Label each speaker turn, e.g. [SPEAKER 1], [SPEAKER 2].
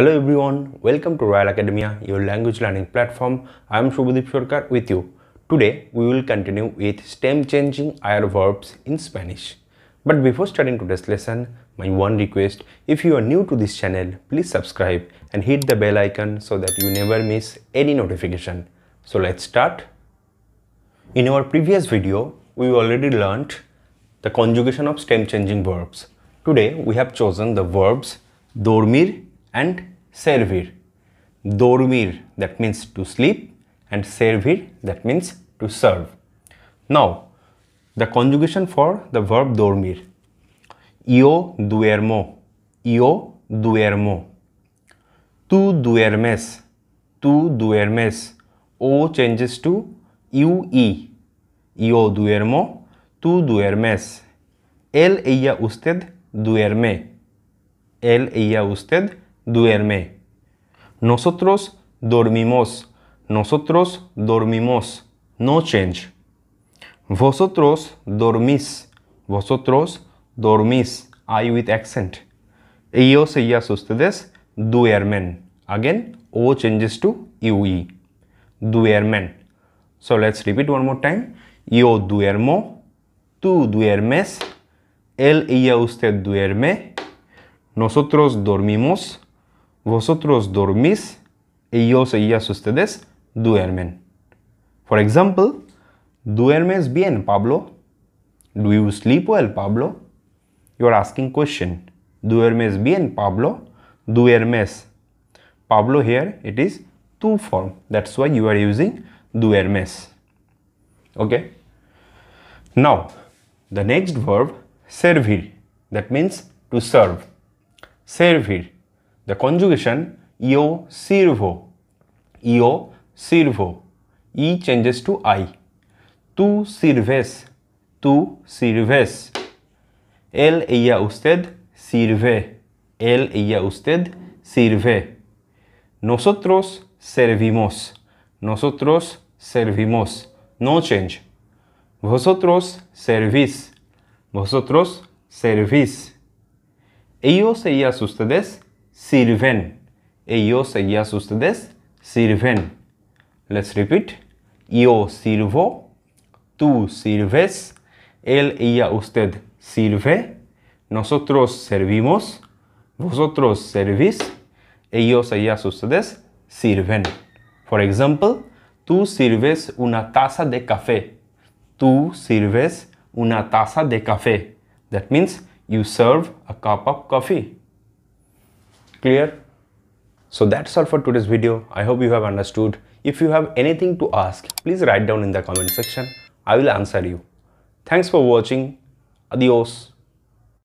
[SPEAKER 1] Hello everyone, welcome to Royal Academia, your language learning platform. I am Shubhadeep Sarkar with you. Today, we will continue with stem changing IR verbs in Spanish. But before starting today's lesson, my one request, if you are new to this channel, please subscribe and hit the bell icon so that you never miss any notification. So let's start. In our previous video, we already learnt the conjugation of stem changing verbs. Today, we have chosen the verbs dormir and servir. Dormir, that means to sleep, and servir, that means to serve. Now, the conjugation for the verb dormir. Yo duermo. yo duermo. Tu duermes. Tu duermes. O changes to UE. Yo duermo. Tu duermes. Él, ella, usted duerme. Él, ella, usted duerme. Nosotros dormimos. Nosotros dormimos. No change. Vosotros dormís. Vosotros dormís. I with accent. Ellos, ellas, ustedes duermen. Again, O changes to UE. Duermen. So let's repeat one more time. Yo duermo. Tú duermes. Él, ella, usted duerme. Nosotros dormimos. vosotros dormís, ellos, ellas, ustedes duermen. For example, duermes bien, Pablo? Do you sleep well, Pablo? You're asking question. Duermes bien, Pablo? Duermes. Pablo here, it is two form. That's why you are using duermes. Okay. Now, the next verb servir. That means to serve. Servir. The conjugation yo sirvo, yo sirvo, e changes to i. Tú sirves, tú sirves. Él, ella, usted sirve. Él, ella, usted sirve. Nosotros servimos. Nosotros servimos. No change. Vosotros servís. Vosotros servís. Ellos, ellas, ustedes sirven. Io seguía ustedes, sirven. Let's repeat. Yo sirvo, tú sirves, él, ella, usted sirve, nosotros servimos, vosotros servís, ellos, ellas, ustedes sirven. For example, tú sirves una taza de café. Tú sirves una taza de café. That means you serve a cup of coffee. Clear? So that's all for today's video. I hope you have understood. If you have anything to ask, please write down in the comment section. I will answer you. Thanks for watching. Adios.